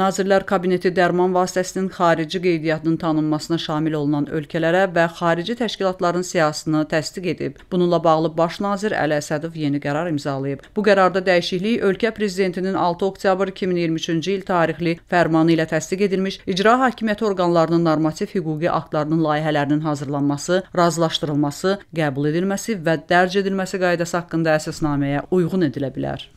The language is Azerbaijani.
Nazirlər Kabineti dərman vasitəsinin xarici qeydiyyatının tanınmasına şamil olunan ölkələrə və xarici təşkilatların siyasətini təsdiq edib. Bununla bağlı Baş nazir Əli Əsədov yeni qərar imzalayıb. Bu qərarda dəyişiklik ölkə prezidentinin 6 oktyabr 2023-cü il tarixli fərmanı ilə təsdiq edilmiş icra hakimiyyəti orqanlarının normativ hüquqi aktlarının layihələrinin hazırlanması, razılaşdırılması, qəbul edilməsi və dərc edilməsi qaydası haqqında əsasnaməyə uyğun edilə bilər.